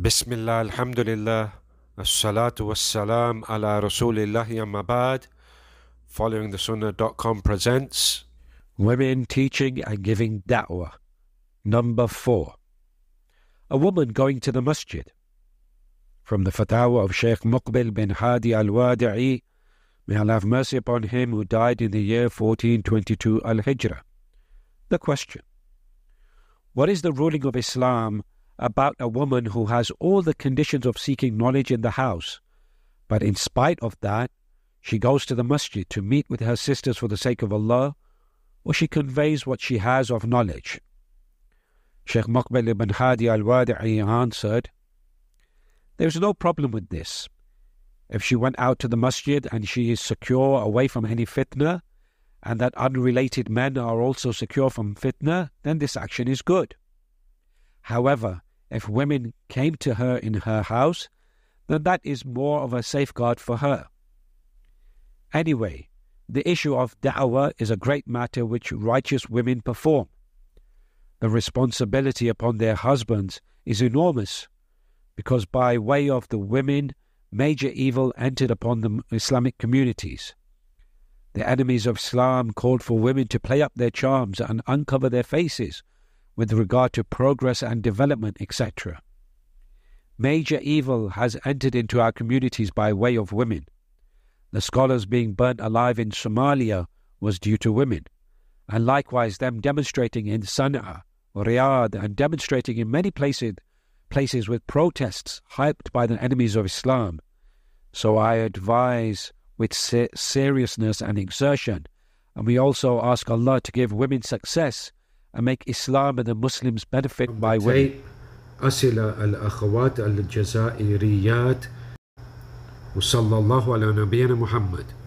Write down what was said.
Bismillah, Alhamdulillah, Assalatu Wassalam ala Rasulillahi amma ba'd. Following the Sunnah.com presents Women Teaching and Giving Da'wah. Number 4 A Woman Going to the Masjid. From the fatwa of Sheikh Muqbil bin Hadi al Wadi'i, may Allah have mercy upon him who died in the year 1422 al Hijrah. The question What is the ruling of Islam? about a woman who has all the conditions of seeking knowledge in the house. But in spite of that, she goes to the masjid to meet with her sisters for the sake of Allah, or she conveys what she has of knowledge. Sheikh Mubarak ibn Hadi al Wadi'i answered, There is no problem with this. If she went out to the masjid and she is secure away from any fitna, and that unrelated men are also secure from fitna, then this action is good. However, if women came to her in her house, then that is more of a safeguard for her. Anyway, the issue of da'wah is a great matter which righteous women perform. The responsibility upon their husbands is enormous, because by way of the women, major evil entered upon the Islamic communities. The enemies of Islam called for women to play up their charms and uncover their faces with regard to progress and development, etc. Major evil has entered into our communities by way of women. The scholars being burnt alive in Somalia was due to women, and likewise them demonstrating in Sana'a, Riyadh, and demonstrating in many places, places with protests hyped by the enemies of Islam. So I advise with seriousness and exertion, and we also ask Allah to give women success and make Islam and the Muslims benefit by winning. الأخوات الجزائريات وصلى الله على نبينا محمد